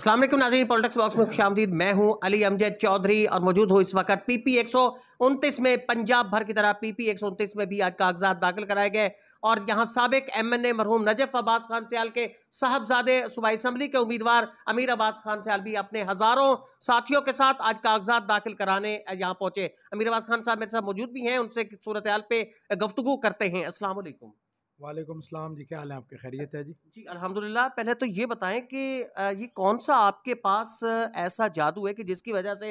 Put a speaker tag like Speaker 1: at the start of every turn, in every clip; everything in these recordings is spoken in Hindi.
Speaker 1: असलम नाजीन पॉलिटिक्स बॉक्स में खुश आमदीद मैं हूं अली अमजद चौधरी और मौजूद हूं इस वक्त पी पी एक सौ उनतीस में पंजाब भर की तरह पी पी एक सौ उनतीस में भी आज कागजात दाखिल कराए गए और यहाँ सबक एम एन ए मरहूम नजफ अब्बास खान सयाल के साहबजादे सूबा असम्बली के उम्मीदवार अमीर अब्बास खान सयाल भी अपने हज़ारों साथियों के साथ आज कागजात दाखिल कराने यहाँ पहुँचे अमीर अब्बास खान साहब मेरे साथ मौजूद भी हैं उनसे सूरत हाल पर गुफ्तु करते हैं असल
Speaker 2: वालेकुम अस्सलाम जी क्या हाल है आपके खैरियत है जी
Speaker 1: जी अल्हम्दुलिल्लाह पहले तो ये बताएं कि ये कौन सा आपके पास ऐसा जादू है कि जिसकी वजह से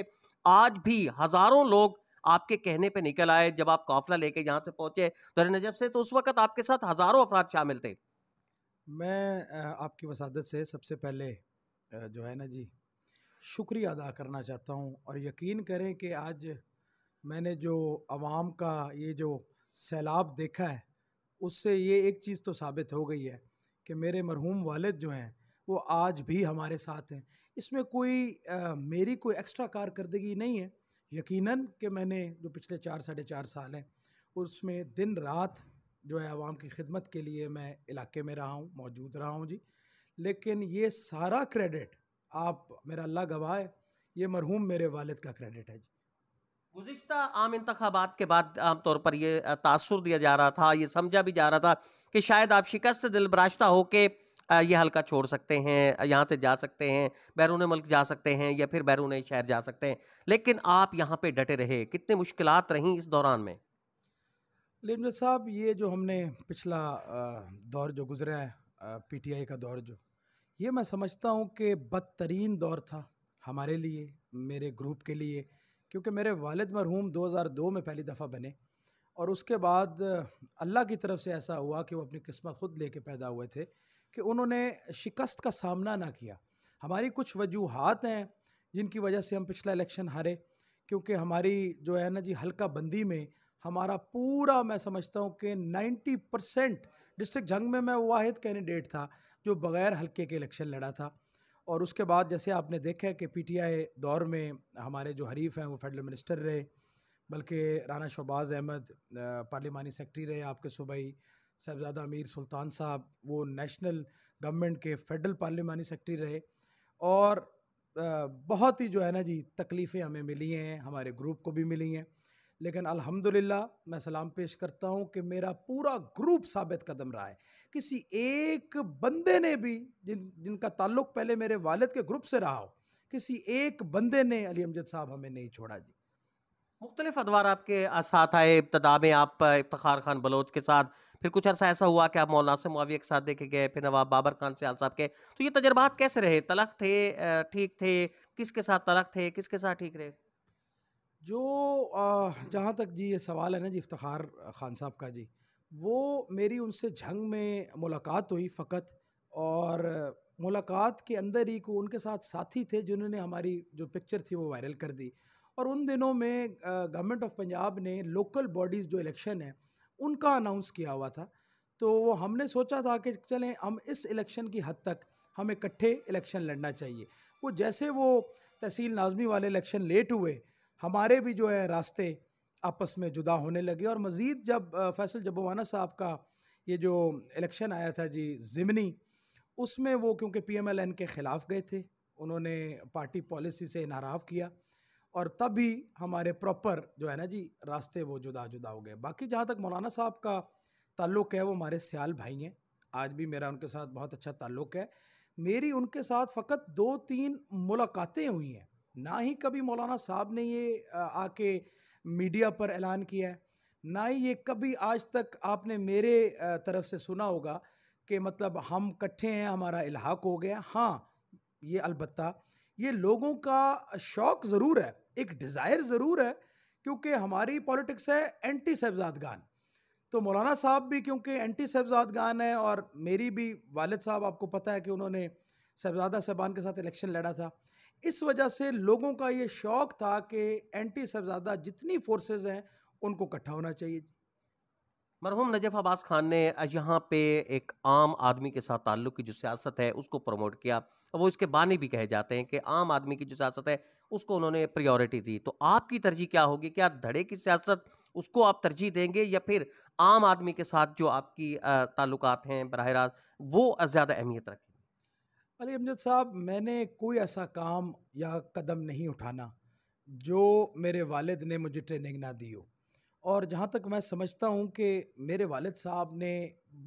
Speaker 1: आज भी हज़ारों लोग आपके कहने पे निकल आए जब आप काफिला लेके यहाँ से पहुँचे दर नजब से तो उस वक्त आपके साथ हज़ारों अफराद शामिल थे
Speaker 2: मैं आपकी वसादत से सबसे पहले जो है ना जी शुक्रिया अदा करना चाहता हूँ और यकीन करें कि आज मैंने जो आवाम का ये जो सैलाब देखा है उससे ये एक चीज़ तो साबित हो गई है कि मेरे मरहूम वालद जो हैं वो आज भी हमारे साथ हैं इसमें कोई आ, मेरी कोई एक्स्ट्रा कारकर्दगी नहीं है यकीनन कि मैंने जो पिछले चार साढ़े चार साल हैं उसमें दिन रात जो है आवाम की खिदमत के लिए मैं इलाके में रहा हूँ मौजूद रहा हूँ जी लेकिन ये सारा क्रेडिट आप मेरा अल्लाह गवाह है ये मरहूम मेरे वालिद का क्रेडिट है जी
Speaker 1: गुज्त आम इंतबात के बाद आमतौर पर यह तासर दिया जा रहा था ये समझा भी जा रहा था कि शायद आप शिकस्त दिल बराश्ता होकर ये हल्का छोड़ सकते हैं यहाँ से जा सकते हैं बैरून मुल्क जा सकते हैं या फिर बैरून शहर जा सकते हैं लेकिन आप यहाँ पर डटे रहे कितनी मुश्किल रहीं इस दौरान में
Speaker 2: लेकिन साहब ये जो हमने पिछला दौर जो गुजरा है पी टी आई का दौर जो ये मैं समझता हूँ कि बदतरीन दौर था हमारे लिए मेरे ग्रुप के लिए क्योंकि मेरे वालिद मरहूम 2002 में पहली दफ़ा बने और उसके बाद अल्लाह की तरफ से ऐसा हुआ कि वो अपनी किस्मत ख़ुद लेके पैदा हुए थे कि उन्होंने शिकस्त का सामना ना किया हमारी कुछ वजूहत हैं जिनकी वजह से हम पिछला इलेक्शन हारे क्योंकि हमारी जो है ना जी हल्का बंदी में हमारा पूरा मैं समझता हूँ कि 90 परसेंट डिस्ट्रिक्ट जंग में मैं वाहिद कैंडिडेट था जो बग़ैर हल्के के इलेक्शन लड़ा था और उसके बाद जैसे आपने देखा पी कि पीटीआई दौर में हमारे जो हरीफ हैं वो फेडरल मिनिस्टर रहे बल्कि राना शहबाज अहमद पार्लिमानी सेक्रेटरी रहे आपके सूबाई साहबजादा अमीर सुल्तान साहब वो नेशनल गवर्नमेंट के फेडरल पार्लिमानी सेक्रेटरी रहे और बहुत ही जो है ना जी तकलीफ़ें हमें मिली हैं हमारे ग्रुप को भी मिली हैं लेकिन अल्हम्दुलिल्लाह मैं सलाम पेश करता हूँ कि मेरा पूरा ग्रुप साबित कदम रहा है किसी एक बंदे ने भी जिन जिनका ताल्लुक पहले मेरे वालिद के ग्रुप से रहा हो किसी एक बंदे ने अली अमजद साहब हमें नहीं छोड़ा जी
Speaker 1: मुख्तलिफ अदवार आपके साथ आए इब्तदा में आप इफ्तार खान बलोच के साथ फिर कुछ अर्सा ऐसा हुआ कि आप मौलाना से मुआविया के साथ देखे गए फिर नवाब बाबर खान से साहब के तो ये तजर्बात कैसे रहे तलख थे ठीक थे किसके साथ तलख थे किसके साथ ठीक रहे
Speaker 2: जो जहाँ तक जी ये सवाल है ना जी इफ्तार ख़ान साहब का जी वो मेरी उनसे जंग में मुलाकात हुई फ़कत और मुलाकात के अंदर ही को उनके साथ साथी थे जिन्होंने हमारी जो पिक्चर थी वो वायरल कर दी और उन दिनों में गवर्नमेंट ऑफ पंजाब ने लोकल बॉडीज़ जो इलेक्शन है उनका अनाउंस किया हुआ था तो वो हमने सोचा था कि चलें हम इस इलेक्शन की हद तक हम इकट्ठे इलेक्शन लड़ना चाहिए वो जैसे वो तहसील नाजमी वाले इलेक्शन लेट हुए हमारे भी जो है रास्ते आपस में जुदा होने लगे और मज़ीद जब फैसल जबवाना साहब का ये जो इलेक्शन आया था जी ज़िमनी उसमें वो क्योंकि पीएमएलएन के ख़िलाफ़ गए थे उन्होंने पार्टी पॉलिसी से इनहराफ किया और तभी हमारे प्रॉपर जो है ना जी रास्ते वो जुदा जुदा हो गए बाकी जहाँ तक मौलाना साहब का ताल्लुक़ है वो हमारे सियाल भाई हैं आज भी मेरा उनके साथ बहुत अच्छा ताल्लुक़ है मेरी उनके साथ फ़कत दो तीन मुलाकातें हुई हैं ना ही कभी मौलाना साहब ने ये आके मीडिया पर ऐलान किया है ना ही ये कभी आज तक आपने मेरे तरफ से सुना होगा कि मतलब हम इकट्ठे हैं हमारा इलाहाक हो गया हाँ ये अलबत् ये लोगों का शौक़ ज़रूर है एक डिज़ायर ज़रूर है क्योंकि हमारी पॉलिटिक्स है एंटी साहबजादगान तो मौलाना साहब भी क्योंकि एंटी साहबजादगान है और मेरी भी वालद साहब आपको पता है कि उन्होंने साहबजादा साहबान के साथ इलेक्शन लड़ा था इस वजह से लोगों का ये शौक़ था कि एंटी सबजादा जितनी फोर्सेस हैं उनको इकट्ठा होना चाहिए
Speaker 1: मरहूम नजफ अब्बास खान ने यहाँ पे एक आम आदमी के साथ ताल्लुक़ की जो सियासत है उसको प्रमोट किया वो इसके बानी भी कहे जाते हैं कि आम आदमी की जो सियासत है उसको उन्होंने प्रायोरिटी दी तो आपकी तरजीह क्या होगी क्या धड़े की सियासत उसको आप तरजीह देंगे या फिर आम आदमी के साथ जो आपकी ताल्लुकात हैं बरह रास्त वो ज़्यादा अहमियत रखें
Speaker 2: अली अमजद साहब मैंने कोई ऐसा काम या कदम नहीं उठाना जो मेरे वालिद ने मुझे ट्रेनिंग ना दी हो और जहाँ तक मैं समझता हूँ कि मेरे वालिद साहब ने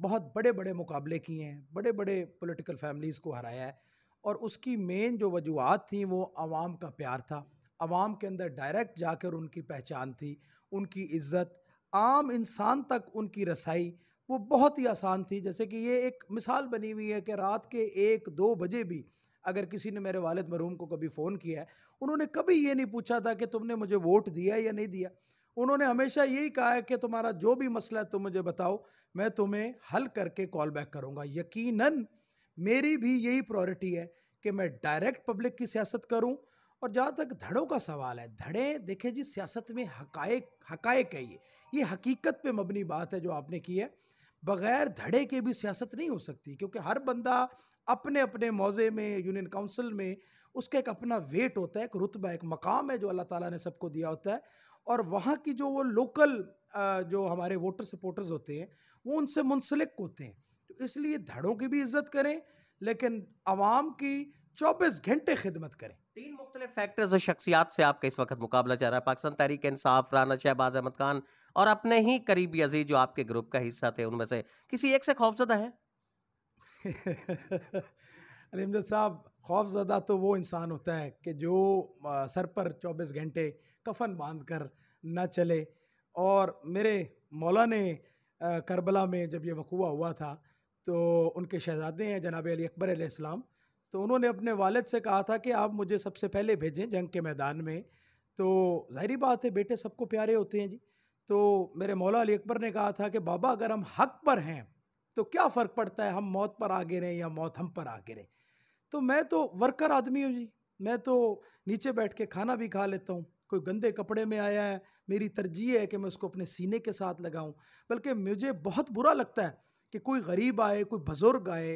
Speaker 2: बहुत बड़े बड़े मुकाबले किए हैं बड़े बड़े पॉलिटिकल फैमिलीज़ को हराया है और उसकी मेन जो वजूहत थी वो आवाम का प्यार था आवाम के अंदर डायरेक्ट जाकर उनकी पहचान थी उनकी इज़्ज़त आम इंसान तक उनकी रसाई वो बहुत ही आसान थी जैसे कि ये एक मिसाल बनी हुई है कि रात के एक दो बजे भी अगर किसी ने मेरे वालिद मरूम को कभी फ़ोन किया है उन्होंने कभी ये नहीं पूछा था कि तुमने मुझे वोट दिया या नहीं दिया उन्होंने हमेशा यही कहा है कि तुम्हारा जो भी मसला है तुम मुझे बताओ मैं तुम्हें हल करके कॉल बैक करूँगा यकीन मेरी भी यही प्रायोरिटी है कि मैं डायरेक्ट पब्लिक की सियासत करूँ और जहाँ तक धड़ों का सवाल है धड़े देखे जी सियासत में हकायक हकायक है ये ये हकीकत पे मबनी बात है जो आपने की है बगैर धड़े के भी सियासत नहीं हो सकती क्योंकि हर बंदा अपने अपने मौज़े में यूनियन काउंसिल में उसका एक अपना वेट होता है एक रुतबा एक मकाम है जो अल्लाह ताला ने सबको दिया होता है और वहाँ की जो वो लोकल जो हमारे वोटर सपोर्टर्स होते हैं वो उनसे मुंसलिक होते हैं तो इसलिए धड़ों की भी इज्जत करें लेकिन आवाम की चौबीस घंटे खिदमत करें तीन मुख्तलिफ
Speaker 1: फैक्टर्स और शख्सियात से आपका इस वक्त मुकाबला चल रहा है पाकिस्तान तहरीक इंसाफ राना शहबाज अहमद खान और अपने ही करीबी अजीज जो आपके ग्रुप का हिस्सा थे उनमें से
Speaker 2: किसी एक से खौफजदा है अलीमजद साहब खौफजदा तो वो इंसान होता है कि जो सर पर 24 घंटे कफन बांध कर ना चले और मेरे मौला ने करबला में जब ये वकूआ हुआ था तो उनके शहजादे हैं जनाब अली अकबर इस्लाम तो उन्होंने अपने वालद से कहा था कि आप मुझे सबसे पहले भेजें जंग के मैदान में तो ज़ाहरी बात है बेटे सबको प्यारे होते हैं जी तो मेरे मौला अली अकबर ने कहा था कि बाबा अगर हम हक पर हैं तो क्या फ़र्क पड़ता है हम मौत पर आ गिरें या मौत हम पर आ गिरें तो मैं तो वर्कर आदमी हूँ जी मैं तो नीचे बैठ के खाना भी खा लेता हूँ कोई गंदे कपड़े में आया है मेरी तरजीह है कि मैं उसको अपने सीने के साथ लगाऊं बल्कि मुझे बहुत बुरा लगता है कि कोई गरीब आए कोई बुज़ुर्ग आए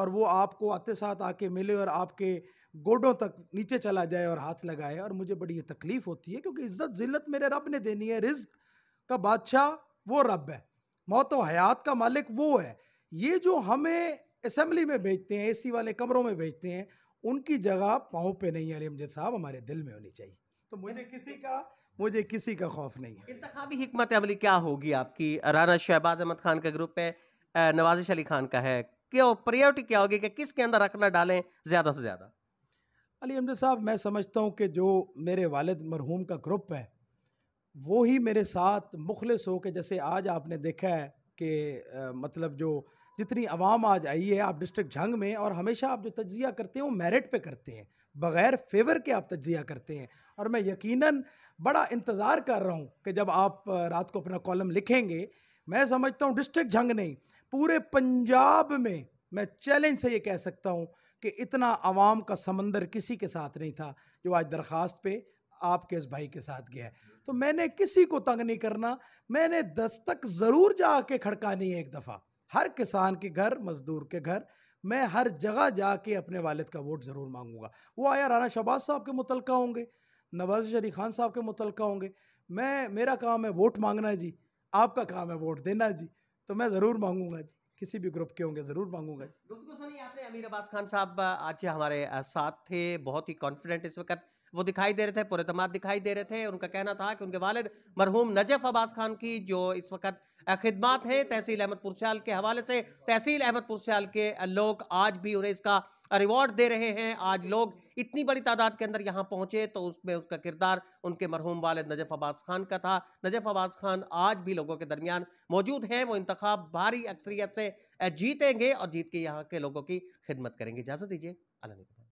Speaker 2: और वो आपको आते साथ आके मिले और आपके गोडों तक नीचे चला जाए और हाथ लगाए और मुझे बड़ी तकलीफ़ होती है क्योंकि इज़्ज़त ज़िलत मेरे रब ने देनी है रिज्क का बादशाह वो रब है मौत व हयात का मालिक वो है ये जो हमें असम्बली में भेजते हैं एसी वाले कमरों में भेजते हैं उनकी जगह पाँव पे नहीं अली अमजद साहब हमारे दिल में होनी चाहिए तो मुझे किसी का मुझे किसी का खौफ नहीं है
Speaker 1: इंतबी हमत अमली क्या होगी आपकी राना शहबाज अहमद खान का ग्रुप है नवाजिश अली खान का है क्यों प्रियोरिटी क्या होगी कि किसके अंदर रखना डालें ज़्यादा से ज़्यादा
Speaker 2: अली अमजद साहब मैं समझता हूँ कि जो मेरे वालद मरहूम का ग्रुप है वो ही मेरे साथ मुखलस हो के जैसे आज आपने देखा है कि मतलब जो जितनी आवाम आज आई है आप डिस्ट्रिक्ट झंग में और हमेशा आप जो तजिया करते हैं वो मेरिट पे करते हैं बग़ैर फेवर के आप तजिया करते हैं और मैं यकीनन बड़ा इंतज़ार कर रहा हूँ कि जब आप रात को अपना कॉलम लिखेंगे मैं समझता हूँ डिस्ट्रिक्ट झंग नहीं पूरे पंजाब में मैं चैलेंज से ये कह सकता हूँ कि इतना आवाम का समंदर किसी के साथ नहीं था जो आज दरख्वास्त पे आपके इस भाई के साथ गया है तो मैंने किसी को तंग नहीं करना मैंने दस्तक ज़रूर जाके खड़कानी है एक दफ़ा हर किसान के घर मज़दूर के घर मैं हर जगह जाके अपने वालिद का वोट ज़रूर मांगूंगा वो आया राना शहबाज साहब के मुतलका होंगे नवाज शरीफ खान साहब के मुतलका होंगे मैं मेरा काम है वोट मांगना जी आपका काम है वोट देना जी तो मैं ज़रूर मांगूंगा जी किसी भी ग्रुप के होंगे ज़रूर मांगूंगा जी
Speaker 1: गुफ्तु आपने अमीर अब्बास खान साहब आज हमारे साथ थे बहुत ही कॉन्फिडेंट इस वक्त वो दिखाई दे रहे थे पुरतमाद दिखाई दे रहे थे उनका कहना था कि उनके वालिद मरहूम नजफ अब्बास खान की जो इस वक्त खिदमत हैं तहसील अहमदपुर सियाल के हवाले से तहसील अहमदपुर सियाल के लोग आज भी उन्हें इसका रिवॉर्ड दे रहे हैं आज लोग इतनी बड़ी तादाद के अंदर यहाँ पहुँचे तो उसमें उसका किरदार उनके मरहूम वालद नजफ अब्बास खान का था नजफ अब्बास खान आज भी लोगों के दरमियान मौजूद हैं वो इंतखब भारी अक्सरियत से जीतेंगे और जीत के यहाँ के लोगों की खिदमत करेंगे इजाज़त दीजिए अल्लाह